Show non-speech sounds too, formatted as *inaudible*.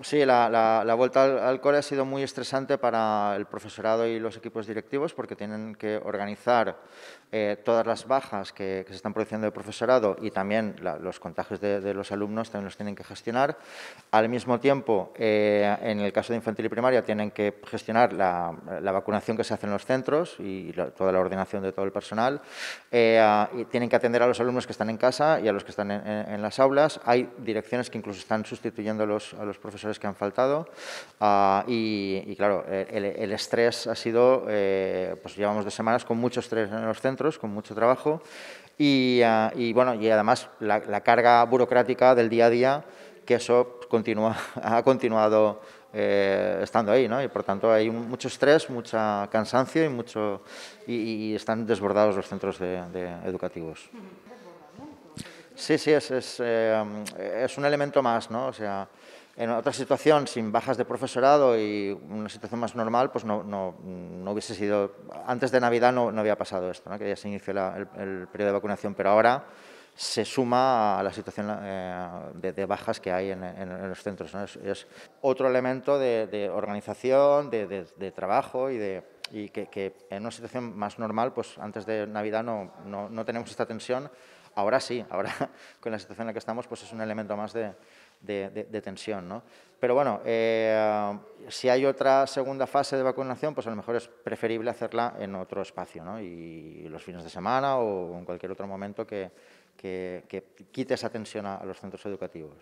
Sí, la, vuelta al, cole ha sido muy estresante para el profesorado y los equipos directivos porque tienen que organizar eh, todas las bajas que, se están produciendo de profesorado y también los contagios de, los alumnos también los tienen que gestionar. Al mismo tiempo, eh, en el caso de infantil y primaria, tienen que gestionar la, vacunación que se hace en los centros y toda la ordenación de todo el personal. Eh, y tienen que atender a los alumnos que están en casa y a los que están en, las aulas. Hay direcciones que incluso están sustituyendo a los, a los profesores que han faltado ah, y, claro, el, estrés ha sido, eh, pues llevamos dos semanas con mucho estrés en los centros, con mucho trabajo y, ah, bueno, y además la, carga burocrática del día a día, que eso continúa, *laughs* ha continuado eh, estando ahí, ¿no? Y por tanto hay mucho estrés, mucha cansancio y, mucho, y, están desbordados los centros de educativos. Sí, sí, eh, es, un elemento más, ¿no? O sea, en otra situación, sin bajas de profesorado y una situación más normal, pues no, hubiese sido... Antes de Navidad no, había pasado esto, ¿no? que ya se inició el, periodo de vacunación, pero ahora se suma a la situación eh, de, bajas que hay en, los centros. Es, otro elemento de, organización, de, trabajo y, que, que, en una situación más normal, pues antes de Navidad no tenemos esta tensión Ahora sí, ahora *laughs* con la situación en la que estamos, pues es un elemento más de, tensión. ¿no? Pero bueno, eh, si hay otra segunda fase de vacunación, pues a lo mejor es preferible hacerla en otro espacio, ¿no? y los fines de semana o en cualquier otro momento que, quite esa tensión a, los centros educativos.